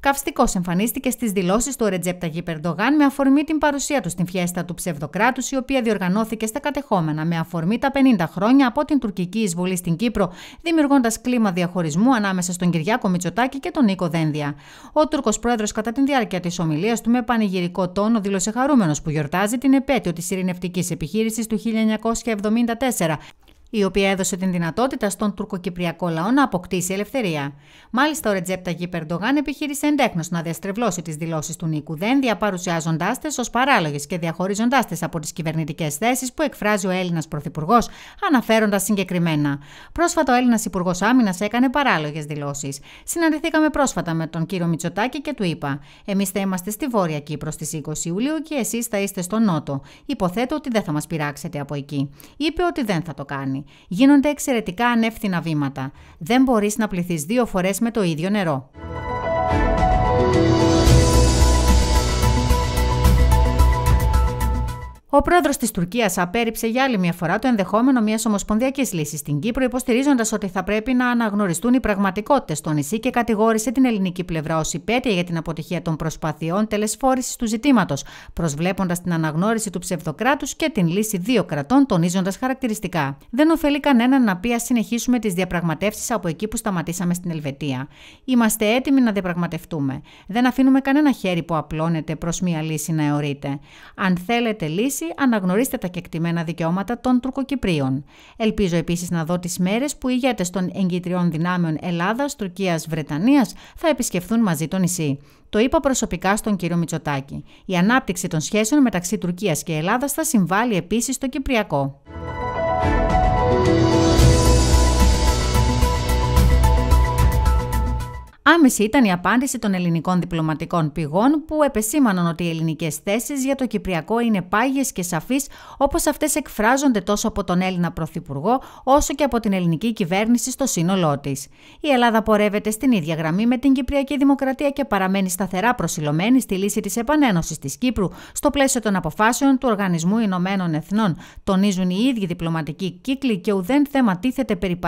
Καυστικός εμφανίστηκε στις δηλώσεις του Ρετζέπτα Γιπερντογάν με αφορμή την παρουσία του στην φιέστα του ψευδοκράτους, η οποία διοργανώθηκε στα κατεχόμενα με αφορμή τα 50 χρόνια από την τουρκική εισβολή στην Κύπρο, δημιουργώντας κλίμα διαχωρισμού ανάμεσα στον Κυριάκο Μητσοτάκη και τον Νίκο Δένδια. Ο Τούρκος πρόεδρος, κατά τη διάρκεια της ομιλίας του, με πανηγυρικό τόνο, δήλωσε χαρούμενος που γιορτάζει την επέτειο της ειρηνευτικής επιχείρησης του 1974 η οποία έδωσε την δυνατότητα στον τουρκοκυπριακό λαό να αποκτήσει ελευθερία. Μάλιστα, ο Ρετζέπτα Γι επιχείρησε εντέχνως να διαστρεβλώσει τις δηλώσεις του Νίκου Δένδια, παρουσιάζοντάς τις ως παράλογες και διαχωρίζοντάς τις από τις κυβερνητικές θέσεις που εκφράζει ο Έλληνας Πρωθυπουργός, αναφέροντας συγκεκριμένα. Πρόσφατα, ο Έλληνας Υπουργός Άμυνας έκανε παράλογες δηλώσεις. Συναντηθήκαμε πρόσφατα με τον κύριο Μιτσοτάκη και του είπα: Εμείς θα είμαστε στη Βόρεια Κύπρο στις 20 Ιουλίου και εσείς θα είστε στο Νότο. Υποθέτω ότι δεν θα μας πειράξετε από εκεί. Είπε ότι δεν θα το κάνει. Γίνονται εξαιρετικά ανεύθυνα βήματα. Δεν μπορείς να πληθείς δύο φορές με το ίδιο νερό. Ο πρόεδρος της Τουρκίας απέρριψε για άλλη μια φορά το ενδεχόμενο μιας ομοσπονδιακής λύσης στην Κύπρο, υποστηρίζοντας ότι θα πρέπει να αναγνωριστούν οι πραγματικότητες στο νησί και κατηγόρησε την ελληνική πλευρά ως υπέτεια για την αποτυχία των προσπαθειών τελεσφόρησης του ζητήματος, προσβλέποντας την αναγνώριση του ψευδοκράτους και την λύση δύο κρατών, τονίζοντας χαρακτηριστικά. Δεν ωφελεί κανέναν να πει ας συνεχίσουμε τις διαπραγματεύσεις από εκεί που σταματήσαμε στην Ελβετία. Είμαστε έτοιμοι να διαπραγματευτούμε. Δεν αφήνουμε κανένα χέρι που απλώνεται προς μια λύση να εωρείται. Αν θέλετε λύση, αναγνωρίστε τα κεκτημένα δικαιώματα των Τουρκοκυπρίων. Ελπίζω επίσης να δω τις μέρες που οι ηγέτες των εγκυτριών δυνάμεων Ελλάδας, Τουρκίας, Βρετανίας θα επισκεφθούν μαζί το νησί. Το είπα προσωπικά στον κύριο Μητσοτάκη. Η ανάπτυξη των σχέσεων μεταξύ Τουρκίας και Ελλάδας θα συμβάλλει επίσης στο Κυπριακό. ενδιάμεση ήταν η απάντηση των ελληνικών διπλωματικών πηγών που επεσήμαναν ότι οι ελληνικές θέσεις για το Κυπριακό είναι πάγιες και σαφείς, όπως αυτές εκφράζονται τόσο από τον Έλληνα Πρωθυπουργό όσο και από την ελληνική κυβέρνηση στο σύνολό της. Η Ελλάδα πορεύεται στην ίδια γραμμή με την Κυπριακή Δημοκρατία και παραμένει σταθερά προσιλωμένη στη λύση της επανένωσης της Κύπρου στο πλαίσιο των αποφάσεων του Οργανισμού Ηνωμένων Εθνών. Τονίζουν οι ίδιοι διπλωματικοί κύκλοι και ουδέν θέμα τίθεται περί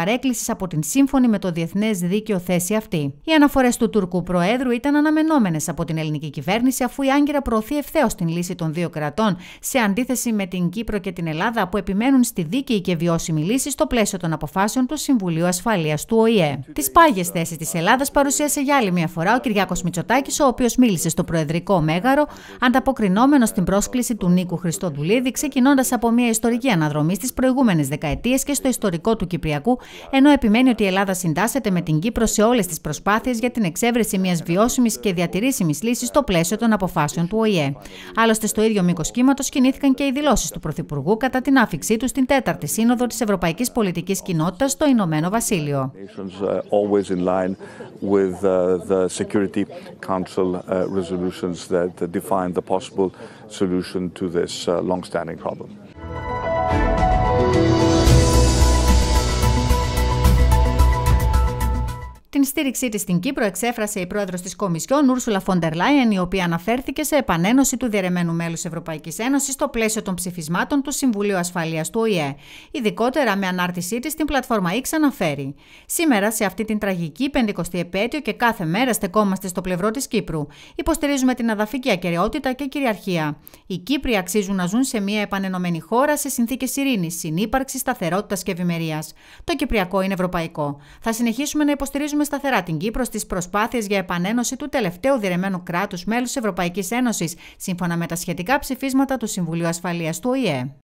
από την σύμφωνη με το Διεθνές Δίκαιο θέση αυτή. Η αναφορέ του Τούρκου Προέδρου ήταν αναμενόμενες από την ελληνική κυβέρνηση, αφού η Άγκυρα προωθεί ευθέως την λύση των δύο κρατών, σε αντίθεση με την Κύπρο και την Ελλάδα που επιμένουν στη δίκαιη και βιώσιμη λύση στο πλαίσιο των αποφάσεων του Συμβουλίου Ασφαλείας του ΟΗΕ. Τις πάγιες θέσεις της Ελλάδας παρουσίασε για άλλη μια φορά ο Κυριάκος Μητσοτάκης, ο οποίος μίλησε στο Προεδρικό Μέγαρο, ανταποκρινόμενος στην πρόσκληση του Νίκου Χριστοδουλίδη, ξεκινώντας από μια ιστορική αναδρομή στις προηγούμενες δεκαετίες και στο ιστορικό του Κυπριακού, ενώ επιμένει ότι η Ελλάδα συντάσσεται με την Κύπρο σε όλες τις προσπάθειες για την εξέβρεση μιας βιώσιμης και διατηρήσιμης λύσης στο πλαίσιο των αποφάσεων του ΟΗΕ. Άλλωστε, στο ίδιο μήκος κύματος κινήθηκαν και οι δηλώσεις του Πρωθυπουργού κατά την άφηξή του στην 4η Σύνοδο της Ευρωπαϊκής Πολιτικής Κοινότητας στο Ηνωμένο Βασίλειο. Uh, Την στήριξή της στην Κύπρο εξέφρασε η πρόεδρος της Κομισιόν, Ούρσουλα Φοντερ Λάιεν, η οποία αναφέρθηκε σε επανένωση του διαιρεμένου μέλους Ευρωπαϊκής Ένωσης στο πλαίσιο των ψηφισμάτων του Συμβουλίου Ασφαλείας του ΟΗΕ. Ειδικότερα με ανάρτησή της στην πλατφόρμα X αναφέρει. Σήμερα, σε αυτή την τραγική 50η επέτειο και κάθε μέρα στεκόμαστε στο πλευρό της Κύπρου. Υποστηρίζουμε την αδαφική ακαιρεότητα και κυριαρχία. Οι Κύπροι αξίζουν να ζουν σε μια επανενωμένη χώρα σε συνθήκες ειρήνης, συνύπαρξης, σταθερότητας και ευημερίας. Το Κυπριακό είναι ευρωπαϊκό. Θα συνεχίσουμε να υποστηρίζουμε στηρίζουμε σταθερά την Κύπρο στις προσπάθειες για επανένωση του τελευταίου διερεμένου κράτους μέλους Ευρωπαϊκής Ένωσης, σύμφωνα με τα σχετικά ψηφίσματα του Συμβουλίου Ασφαλείας του ΟΗΕ.